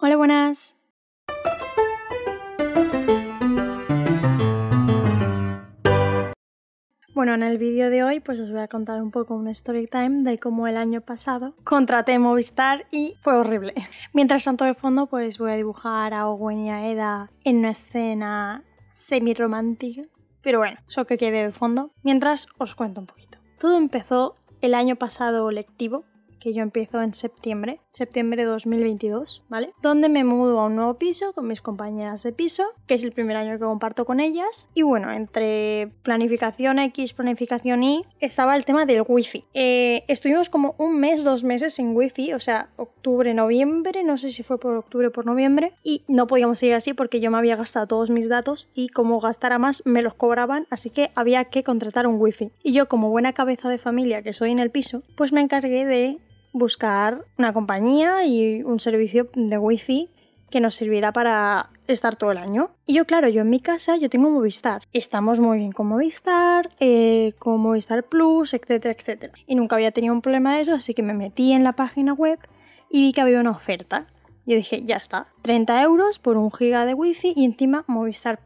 Hola, buenas. Bueno, en el vídeo de hoy pues os voy a contar un poco un story time de cómo el año pasado contraté Movistar y fue horrible. Mientras tanto de fondo pues voy a dibujar a Owen y a Eda en una escena semi-romántica, pero bueno, eso que quede de fondo. Mientras os cuento un poquito. Todo empezó el año pasado lectivo, que yo empiezo en septiembre, septiembre de 2022, ¿vale? Donde me mudo a un nuevo piso con mis compañeras de piso, que es el primer año que comparto con ellas. Y bueno, entre planificación X, planificación Y, estaba el tema del wifi. Eh, estuvimos como un mes, dos meses sin wifi, o sea, octubre, noviembre, no sé si fue por octubre o por noviembre, y no podíamos seguir así porque yo me había gastado todos mis datos y como gastara más me los cobraban, así que había que contratar un wifi. Y yo como buena cabeza de familia que soy en el piso, pues me encargué de buscar una compañía y un servicio de wifi que nos sirviera para estar todo el año. Y yo, claro, yo en mi casa yo tengo Movistar. Estamos muy bien con Movistar, eh, con Movistar Plus, etcétera, etcétera. Y nunca había tenido un problema de eso, así que me metí en la página web y vi que había una oferta. Yo dije, ya está, 30 euros por un giga de wifi y encima Movistar...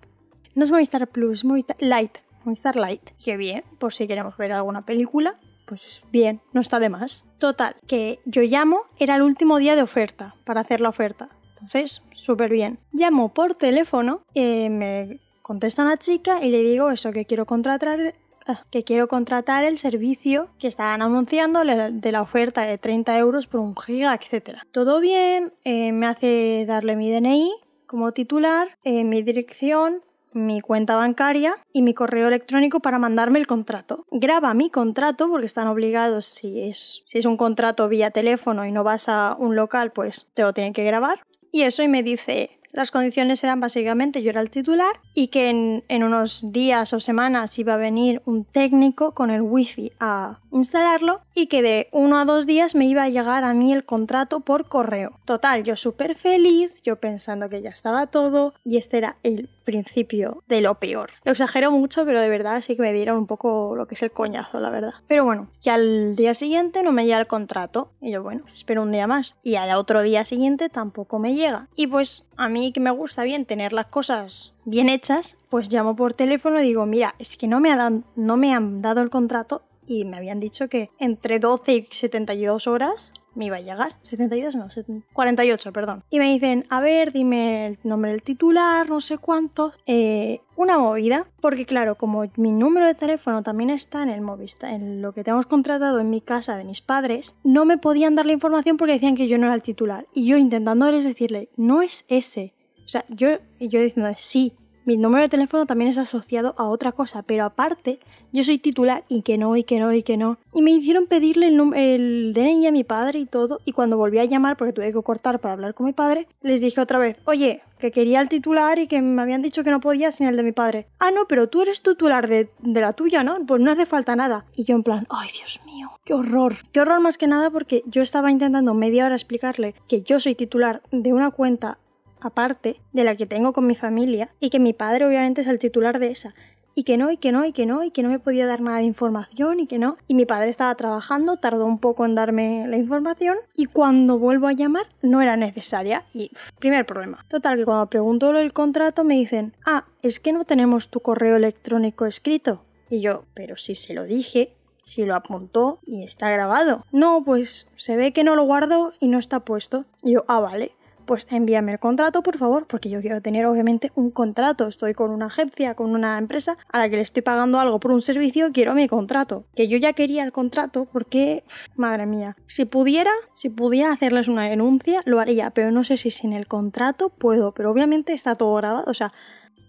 No es Movistar Plus, Movistar Light, Movistar Light. Qué bien, por si queremos ver alguna película pues bien, no está de más. Total, que yo llamo, era el último día de oferta para hacer la oferta. Entonces, súper bien. Llamo por teléfono, eh, me contesta una chica y le digo eso que quiero contratar ah, que quiero contratar el servicio que estaban anunciando de la oferta de 30 euros por un giga, etc. Todo bien, eh, me hace darle mi DNI como titular, eh, mi dirección, mi cuenta bancaria y mi correo electrónico para mandarme el contrato. Graba mi contrato porque están obligados si es, si es un contrato vía teléfono y no vas a un local, pues te lo tienen que grabar. Y eso y me dice, las condiciones eran básicamente yo era el titular y que en, en, unos días o semanas iba a venir un técnico con el wifi a instalarlo y que de uno a dos días me iba a llegar a mí el contrato por correo. Total, yo súper feliz, yo pensando que ya estaba todo y este era el principio de lo peor. Lo exagero mucho, pero de verdad sí que me dieron un poco lo que es el coñazo, la verdad. Pero bueno, que al día siguiente no me llega el contrato. Y yo, bueno, espero un día más. Y al otro día siguiente tampoco me llega. Y pues a mí que me gusta bien tener las cosas bien hechas, pues llamo por teléfono y digo, mira, es que no me, han, no me han dado el contrato y me habían dicho que entre 12 y 72 horas me iba a llegar. 72 no, 48, perdón. Y me dicen, a ver, dime el nombre del titular, no sé cuánto. Eh, una movida, porque claro, como mi número de teléfono también está en el Movistar, en lo que tenemos contratado en mi casa de mis padres, no me podían dar la información porque decían que yo no era el titular. Y yo intentándoles decirle, no es ese. O sea, yo, yo diciendo, sí, mi número de teléfono también es asociado a otra cosa, pero aparte yo soy titular y que no, y que no, y que no. Y me hicieron pedirle el, el DNI a mi padre y todo, y cuando volví a llamar, porque tuve que cortar para hablar con mi padre, les dije otra vez, oye, que quería el titular y que me habían dicho que no podía sin el de mi padre. Ah, no, pero tú eres titular de, de, la tuya, ¿no? Pues no hace falta nada. Y yo en plan, ay Dios mío, qué horror. Qué horror más que nada porque yo estaba intentando media hora explicarle que yo soy titular de una cuenta aparte de la que tengo con mi familia y que mi padre obviamente es el titular de esa. Y que no, y que no, y que no, y que no me podía dar nada de información, y que no. Y mi padre estaba trabajando, tardó un poco en darme la información, y cuando vuelvo a llamar no era necesaria. Y primer problema. Total, que cuando pregunto lo del contrato me dicen, ah, es que no tenemos tu correo electrónico escrito. Y yo, pero si se lo dije, si lo apuntó y está grabado. No, pues se ve que no lo guardo y no está puesto. Y yo, ah, vale pues envíame el contrato, por favor, porque yo quiero tener obviamente un contrato. Estoy con una agencia, con una empresa a la que le estoy pagando algo por un servicio, quiero mi contrato. Que yo ya quería el contrato porque, madre mía, si pudiera, si pudiera hacerles una denuncia, lo haría, pero no sé si sin el contrato puedo, pero obviamente está todo grabado, o sea,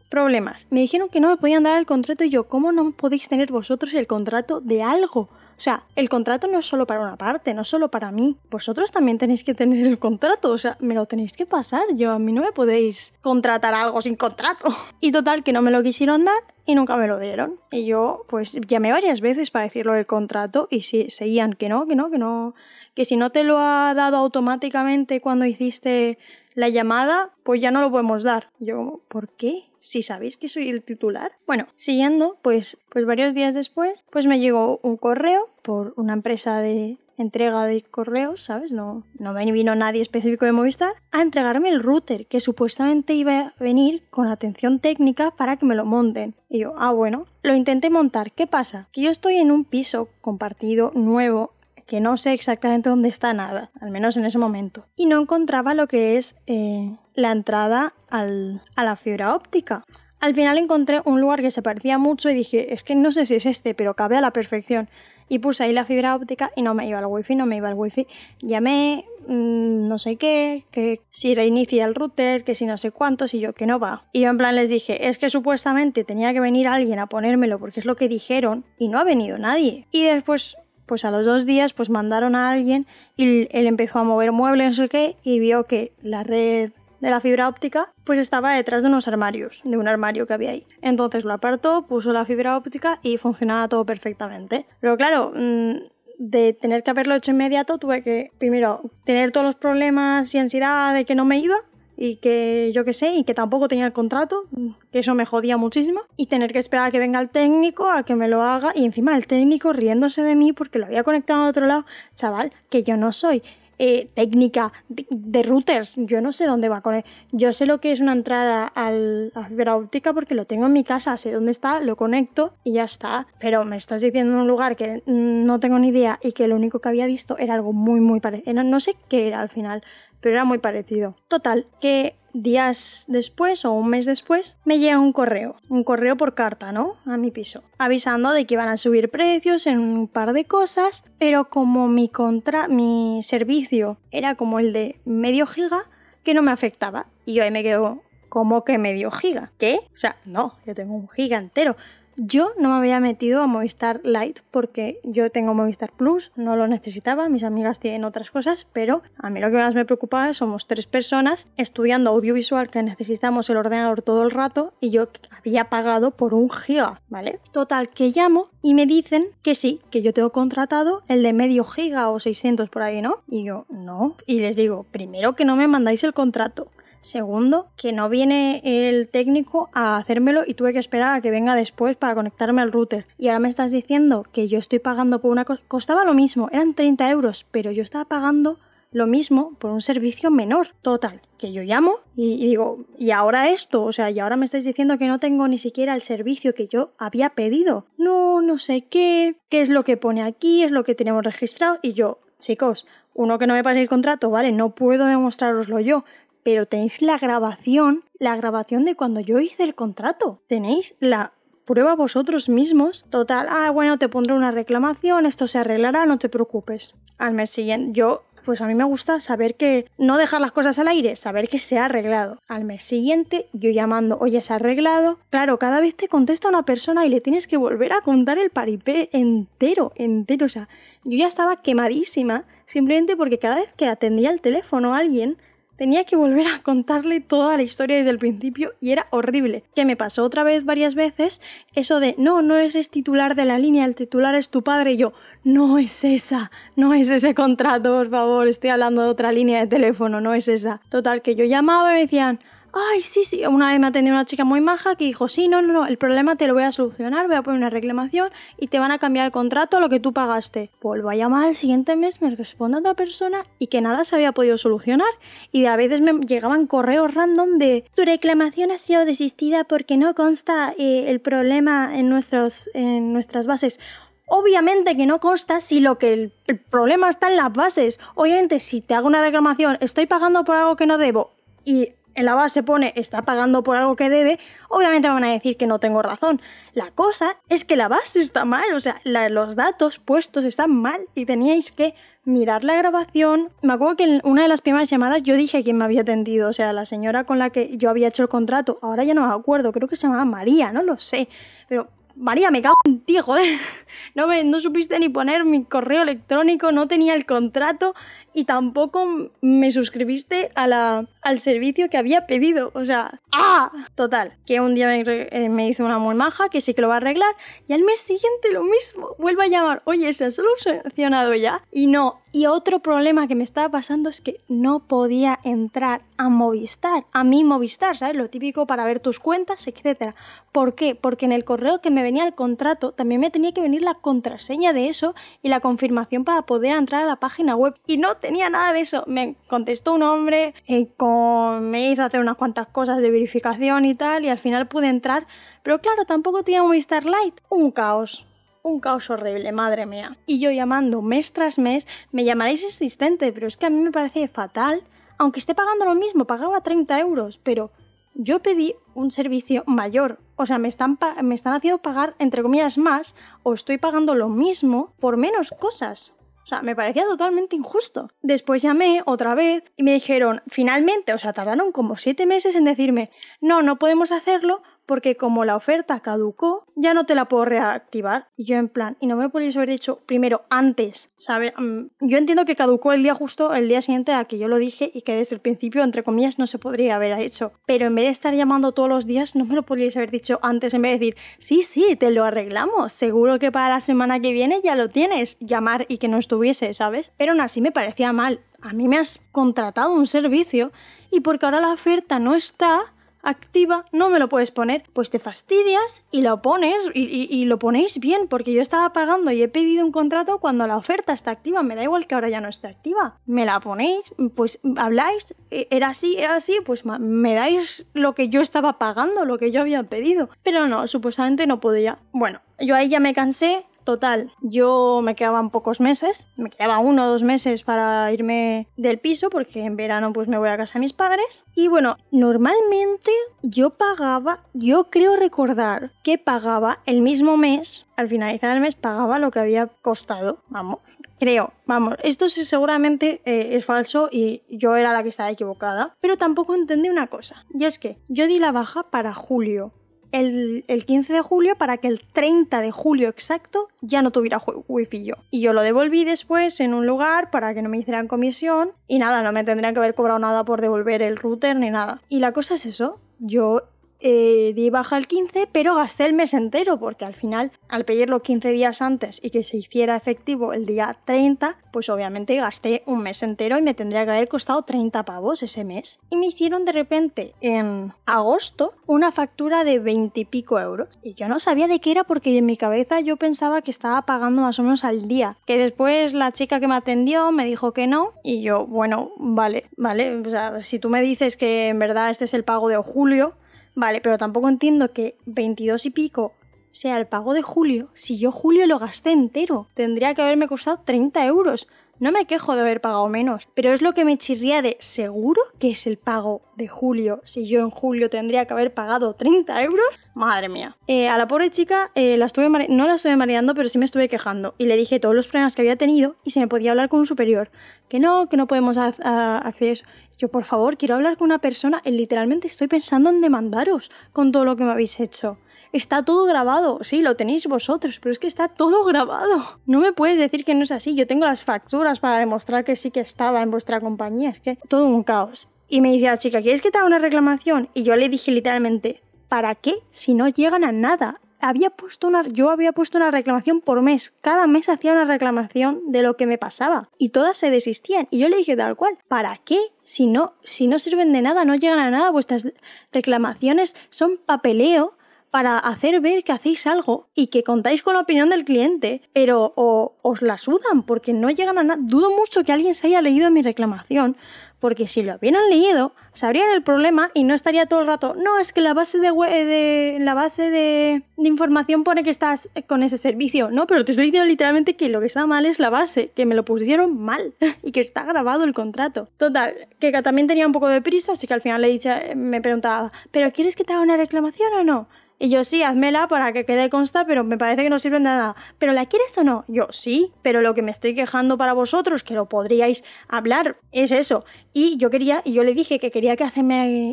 problemas. Me dijeron que no me podían dar el contrato y yo, ¿cómo no podéis tener vosotros el contrato de algo? O sea, el contrato no es solo para una parte, no es solo para mí. Vosotros también tenéis que tener el contrato, o sea, me lo tenéis que pasar. Yo a mí no me podéis contratar algo sin contrato. Y total, que no me lo quisieron dar y nunca me lo dieron. Y yo, pues, llamé varias veces para decirlo del contrato y sí, seguían que no, que no, que no. Que si no te lo ha dado automáticamente cuando hiciste la llamada, pues ya no lo podemos dar. Yo ¿por qué? Si sabéis que soy el titular. Bueno, siguiendo, pues, pues varios días después, pues me llegó un correo por una empresa de entrega de correos, ¿sabes? No, no me vino nadie específico de Movistar a entregarme el router que supuestamente iba a venir con atención técnica para que me lo monten. Y yo, ah, bueno, lo intenté montar. ¿Qué pasa? Que yo estoy en un piso compartido nuevo que no sé exactamente dónde está nada, al menos en ese momento. Y no encontraba lo que es eh, la entrada a la fibra óptica. Al final encontré un lugar que se parecía mucho y dije, es que no sé si es este, pero cabe a la perfección. Y puse ahí la fibra óptica y no me iba el wifi, no me iba el wifi. Llamé, mm, no sé qué, que si reinicia el router, que si no sé cuánto, y yo que no va. Y yo en plan les dije, es que supuestamente tenía que venir alguien a ponérmelo porque es lo que dijeron y no ha venido nadie. Y después pues a los dos días pues mandaron a alguien y él empezó a mover muebles, no qué, y vio que la red de la fibra óptica pues estaba detrás de unos armarios, de un armario que había ahí. Entonces lo apartó, puso la fibra óptica y funcionaba todo perfectamente. Pero claro, mm, de tener que haberlo hecho inmediato, tuve que primero tener todos los problemas y ansiedad de que no me iba y que yo qué sé, y que tampoco tenía el contrato, que eso me jodía muchísimo, y tener que esperar a que venga el técnico, a que me lo haga, y encima el técnico riéndose de mí porque lo había conectado a otro lado, chaval, que yo no soy. Eh, técnica de, routers, yo no sé dónde va a conectar. Yo sé lo que es una entrada al, a fibra óptica porque lo tengo en mi casa, sé dónde está, lo conecto y ya está. Pero me estás diciendo en un lugar que no tengo ni idea y que lo único que había visto era algo muy, muy parecido. No, no sé qué era al final pero era muy parecido. Total, que días después o un mes después me llega un correo, un correo por carta, ¿no? A mi piso, avisando de que iban a subir precios en un par de cosas, pero como mi contra mi servicio era como el de medio giga, que no me afectaba. Y yo ahí me quedo como que medio giga. ¿Qué? O sea, no, yo tengo un giga entero. Yo no me había metido a Movistar Lite porque yo tengo Movistar Plus, no lo necesitaba, mis amigas tienen otras cosas, pero a mí lo que más me preocupaba es somos tres personas estudiando audiovisual que necesitamos el ordenador todo el rato y yo había pagado por un giga, ¿vale? Total, que llamo y me dicen que sí, que yo tengo contratado el de medio giga o 600 por ahí, ¿no? Y yo, no. Y les digo, primero que no me mandáis el contrato. Segundo, que no viene el técnico a hacérmelo y tuve que esperar a que venga después para conectarme al router. Y ahora me estás diciendo que yo estoy pagando por una cosa. Costaba lo mismo, eran 30 euros, pero yo estaba pagando lo mismo por un servicio menor. Total, que yo llamo y, digo, ¿y ahora esto? O sea, y ahora me estáis diciendo que no tengo ni siquiera el servicio que yo había pedido. No, no sé qué, qué es lo que pone aquí, es lo que tenemos registrado. Y yo, chicos, uno que no me pase el contrato, vale, no puedo demostraroslo yo, pero tenéis la grabación, la grabación de cuando yo hice el contrato. Tenéis la prueba vosotros mismos. Total, ah, bueno, te pondré una reclamación, esto se arreglará, no te preocupes. Al mes siguiente, yo pues a mí me gusta saber que no dejar las cosas al aire, saber que se ha arreglado. Al mes siguiente, yo llamando, oye, se ha arreglado. Claro, cada vez te contesta una persona y le tienes que volver a contar el paripé entero, entero. O sea, yo ya estaba quemadísima simplemente porque cada vez que atendía el teléfono a alguien, tenía que volver a contarle toda la historia desde el principio y era horrible. Que me pasó otra vez varias veces eso de no, no es titular de la línea, el titular es tu padre. Y yo, no es esa, no es ese contrato, por favor, estoy hablando de otra línea de teléfono, no es esa. Total, que yo llamaba y me decían, ay, sí, sí. Una vez me atendió una chica muy maja que dijo, sí, no, no, no, el problema te lo voy a solucionar, voy a poner una reclamación y te van a cambiar el contrato a lo que tú pagaste. Vuelvo a llamar el siguiente mes, me responde otra persona y que nada se había podido solucionar. Y de a veces me llegaban correos random de, tu reclamación ha sido desistida porque no consta eh, el problema en, nuestros, en nuestras bases. Obviamente que no consta si lo que el problema está en las bases. Obviamente si te hago una reclamación, estoy pagando por algo que no debo y en la base pone está pagando por algo que debe, obviamente van a decir que no tengo razón. La cosa es que la base está mal, o sea, los datos puestos están mal y teníais que mirar la grabación. Me acuerdo que en una de las primeras llamadas yo dije quién me había atendido, o sea, la señora con la que yo había hecho el contrato, ahora ya no me acuerdo, creo que se llamaba María, no lo sé, pero María, me cago en ti, No, me, no supiste ni poner mi correo electrónico, no tenía el contrato y tampoco me suscribiste a la, al servicio que había pedido. O sea, ¡ah! Total, que un día me, eh, me hizo una muy maja, que sí que lo va a arreglar, y al mes siguiente lo mismo. Vuelvo a llamar, oye, se ha solucionado ya. Y no, y otro problema que me estaba pasando es que no podía entrar a Movistar, a mi Movistar, ¿sabes? Lo típico para ver tus cuentas, etc. ¿Por qué? Porque en el correo que me venía el contrato también me tenía que venir la contraseña de eso y la confirmación para poder entrar a la página web. Y no tenía nada de eso. Me contestó un hombre, y eh, me hizo hacer unas cuantas cosas de verificación y tal, y al final pude entrar. Pero claro, tampoco tenía Movistar light Un caos. Un caos horrible, madre mía. Y yo llamando mes tras mes, me llamaréis existente, pero es que a mí me parece fatal. Aunque esté pagando lo mismo, pagaba 30 euros, pero yo pedí un servicio mayor. O sea, me están, me están haciendo pagar, entre comillas, más o estoy pagando lo mismo por menos cosas. O sea, me parecía totalmente injusto. Después llamé otra vez y me dijeron, finalmente, o sea, tardaron como siete meses en decirme, no, no podemos hacerlo porque como la oferta caducó, ya no te la puedo reactivar. Y yo en plan, y no me podéis haber dicho primero antes, ¿sabes? Mm, yo entiendo que caducó el día justo, el día siguiente a que yo lo dije y que desde el principio, entre comillas, no se podría haber hecho. Pero en vez de estar llamando todos los días, no me lo podríais haber dicho antes en vez de decir, sí, sí, te lo arreglamos, seguro que para la semana que viene ya lo tienes, llamar y que no estuviese, ¿sabes? Pero aún así me parecía mal. A mí me has contratado un servicio y porque ahora la oferta no está, activa, no me lo puedes poner, pues te fastidias y lo pones y, lo ponéis bien, porque yo estaba pagando y he pedido un contrato cuando la oferta está activa, me da igual que ahora ya no esté activa, me la ponéis, pues habláis, e, era así, era así, pues me dais lo que yo estaba pagando, lo que yo había pedido, pero no, supuestamente no podía. Bueno, yo ahí ya me cansé, Total, yo me quedaban pocos meses, me quedaba uno o dos meses para irme del piso porque en verano pues me voy a casa de mis padres. Y bueno, normalmente yo pagaba, yo creo recordar que pagaba el mismo mes, al finalizar el mes pagaba lo que había costado, vamos. Creo, vamos, esto seguramente eh, es falso y yo era la que estaba equivocada, pero tampoco entendí una cosa, y es que yo di la baja para julio, el, 15 de julio para que el 30 de julio exacto ya no tuviera wifi yo. Y yo lo devolví después en un lugar para que no me hicieran comisión y nada, no me tendrían que haber cobrado nada por devolver el router ni nada. Y la cosa es eso, yo eh, di baja el 15, pero gasté el mes entero, porque al final, al pedirlo 15 días antes y que se hiciera efectivo el día 30, pues obviamente gasté un mes entero y me tendría que haber costado 30 pavos ese mes. Y me hicieron de repente, en agosto, una factura de 20 y pico euros. Y yo no sabía de qué era porque en mi cabeza yo pensaba que estaba pagando más o menos al día. Que después la chica que me atendió me dijo que no. Y yo, bueno, vale, vale. O sea, si tú me dices que en verdad este es el pago de julio, Vale, pero tampoco entiendo que 22 y pico sea el pago de julio. Si yo julio lo gasté entero, tendría que haberme costado 30 euros. No me quejo de haber pagado menos, pero es lo que me chirría de seguro que es el pago de julio. Si yo en julio tendría que haber pagado 30 euros, madre mía. Eh, a la pobre chica eh, la estuve no la estuve mareando, pero sí me estuve quejando y le dije todos los problemas que había tenido y se me podía hablar con un superior. Que no, que no podemos hacer eso. Yo, por favor, quiero hablar con una persona. Literalmente estoy pensando en demandaros con todo lo que me habéis hecho está todo grabado. Sí, lo tenéis vosotros, pero es que está todo grabado. No me puedes decir que no es así. Yo tengo las facturas para demostrar que sí que estaba en vuestra compañía. Es que todo un caos. Y me dice la chica, ¿quieres que te haga una reclamación? Y yo le dije literalmente, ¿para qué? Si no llegan a nada. Había puesto una, yo había puesto una reclamación por mes. Cada mes hacía una reclamación de lo que me pasaba. Y todas se desistían. Y yo le dije tal cual, ¿para qué? Si no, si no sirven de nada, no llegan a nada, vuestras reclamaciones son papeleo para hacer ver que hacéis algo y que contáis con la opinión del cliente, pero os la sudan porque no llegan a nada. Dudo mucho que alguien se haya leído mi reclamación, porque si lo hubieran leído, sabrían el problema y no estaría todo el rato, no, es que la base de, la base de, información pone que estás con ese servicio. No, pero te estoy diciendo literalmente que lo que está mal es la base, que me lo pusieron mal y que está grabado el contrato. Total, que también tenía un poco de prisa, así que al final le dije, eh, me preguntaba, ¿pero quieres que te haga una reclamación o no? Y yo, sí, hazmela para que quede consta, pero me parece que no sirve de nada. ¿Pero la quieres o no? Yo, sí, pero lo que me estoy quejando para vosotros, que lo podríais hablar, es eso. Y yo quería, y yo le dije que quería que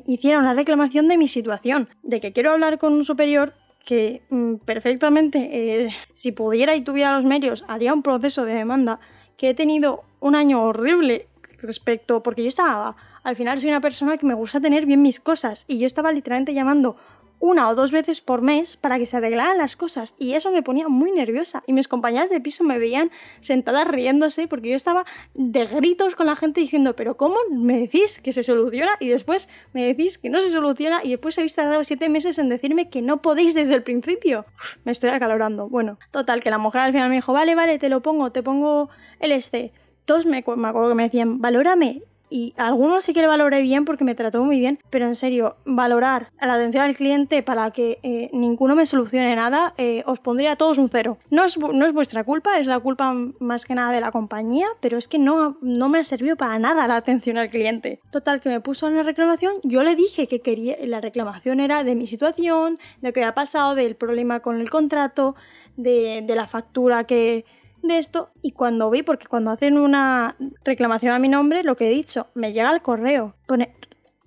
hiciera una reclamación de mi situación, de que quiero hablar con un superior que mm, perfectamente, eh, si pudiera y tuviera los medios, haría un proceso de demanda, que he tenido un año horrible respecto, porque yo estaba, al final soy una persona que me gusta tener bien mis cosas, y yo estaba literalmente llamando una o dos veces por mes para que se arreglaran las cosas y eso me ponía muy nerviosa y mis compañeras de piso me veían sentadas riéndose porque yo estaba de gritos con la gente diciendo pero ¿cómo me decís que se soluciona y después me decís que no se soluciona y después habéis tardado siete meses en decirme que no podéis desde el principio? me estoy acalorando. Bueno, total, que la mujer al final me dijo vale, vale, te lo pongo, te pongo el este. Todos me, me acuerdo que me decían valórame y algunos sí que le valoré bien porque me trató muy bien, pero en serio, valorar la atención al cliente para que eh, ninguno me solucione nada, eh, os pondría a todos un cero. No es, vuestra culpa, es la culpa más que nada de la compañía, pero es que no, no me ha servido para nada la atención al cliente. Total, que me puso en la reclamación, yo le dije que quería, la reclamación era de mi situación, de lo que había pasado, del problema con el contrato, de la factura que de esto y cuando vi, porque cuando hacen una reclamación a mi nombre, lo que he dicho, me llega al correo. Pone,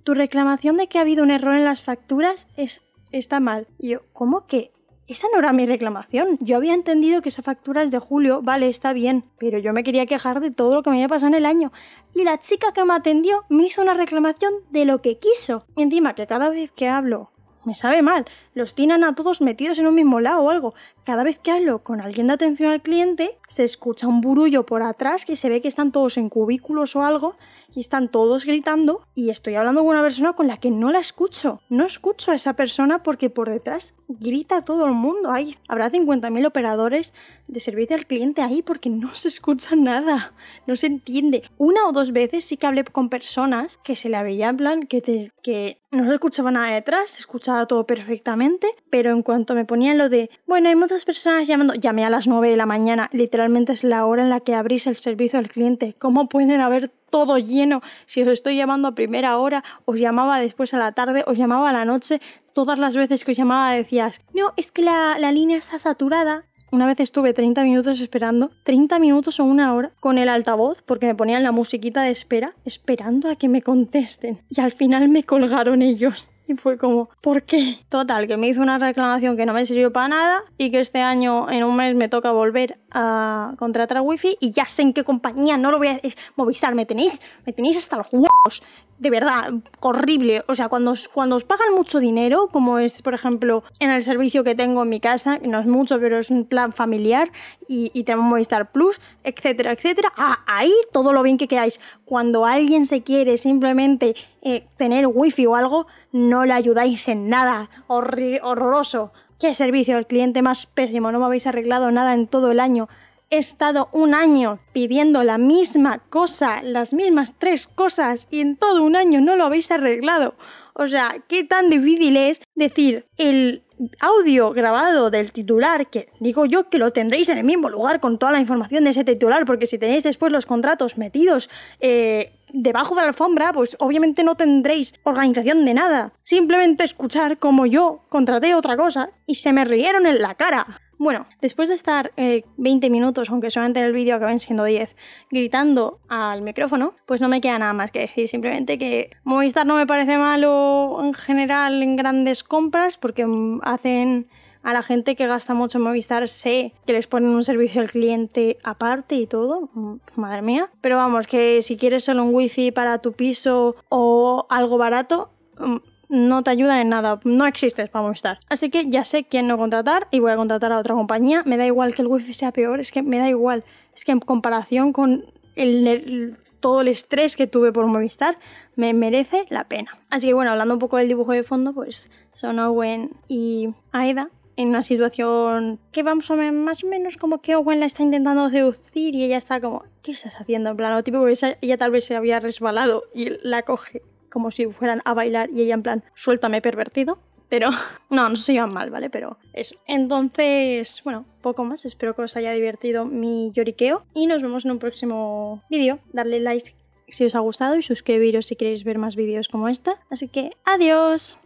tu reclamación de que ha habido un error en las facturas es, está mal. Y yo, ¿cómo que? Esa no era mi reclamación. Yo había entendido que esa factura es de julio, vale, está bien, pero yo me quería quejar de todo lo que me había pasado en el año. Y la chica que me atendió me hizo una reclamación de lo que quiso. encima que cada vez que hablo me sabe mal. Los tienen a todos metidos en un mismo lado o algo. Cada vez que hablo con alguien de atención al cliente, se escucha un burullo por atrás que se ve que están todos en cubículos o algo y están todos gritando y estoy hablando con una persona con la que no la escucho. No escucho a esa persona porque por detrás grita todo el mundo. Hay, habrá 50.000 operadores de servicio al cliente ahí porque no se escucha nada. No se entiende. Una o dos veces sí que hablé con personas que se la veía en plan que, que no se escuchaba nada detrás, se escuchaba todo perfectamente, pero en cuanto me ponían lo de, bueno, hay muchas personas llamando, llamé a las 9 de la mañana, literalmente es la hora en la que abrís el servicio al cliente. ¿Cómo pueden haber todo lleno. Si os estoy llamando a primera hora, os llamaba después a la tarde, os llamaba a la noche, todas las veces que os llamaba decías, no, es que la, la línea está saturada, una vez estuve 30 minutos esperando, 30 minutos o una hora, con el altavoz, porque me ponían la musiquita de espera, esperando a que me contesten. Y al final me colgaron ellos fue como, ¿por qué? Total, que me hizo una reclamación que no me sirvió para nada y que este año en un mes me toca volver a contratar wifi y ya sé en qué compañía, no lo voy a Movistar, me tenéis, me tenéis hasta los huevos, de verdad, horrible. O sea, cuando os, cuando os pagan mucho dinero, como es, por ejemplo, en el servicio que tengo en mi casa, que no es mucho, pero es un plan familiar y, y tenemos Movistar Plus, etcétera, etcétera, ahí todo lo bien que queráis cuando alguien se quiere simplemente eh, tener wifi o algo, no le ayudáis en nada. horroroso. Qué servicio al cliente más pésimo. No me habéis arreglado nada en todo el año. He estado un año pidiendo la misma cosa, las mismas tres cosas, y en todo un año no lo habéis arreglado. O sea, qué tan difícil es decir, el audio grabado del titular, que digo yo que lo tendréis en el mismo lugar con toda la información de ese titular, porque si tenéis después los contratos metidos eh, debajo de la alfombra, pues obviamente no tendréis organización de nada. Simplemente escuchar como yo contraté otra cosa y se me rieron en la cara. Bueno, después de estar 20 eh, minutos, aunque solamente en el vídeo acaben siendo 10, gritando al micrófono, pues no me queda nada más que decir. Simplemente que Movistar no me parece malo en general en grandes compras porque hacen a la gente que gasta mucho en Movistar sé que les ponen un servicio al cliente aparte y todo, mm, madre mía. Pero vamos, que si quieres solo un wifi para tu piso o algo barato, mm, no te ayuda en nada, no existes para Movistar. Así que ya sé quién no contratar y voy a contratar a otra compañía. Me da igual que el wifi sea peor, es que me da igual. Es que en comparación con el, todo el estrés que tuve por Movistar, me merece la pena. Así que bueno, hablando un poco del dibujo de fondo, pues son Owen y Aida en una situación que vamos a ver más o menos como que Owen la está intentando seducir y ella está como, ¿qué estás haciendo? En plan, lo tipo que ella tal vez se había resbalado y la coge como si fueran a bailar y ella en plan, suéltame pervertido. Pero no, no se iban mal, ¿vale? Pero eso. Entonces, bueno, poco más. Espero que os haya divertido mi lloriqueo. Y nos vemos en un próximo vídeo. Darle like si os ha gustado y suscribiros si queréis ver más vídeos como esta. Así que, adiós.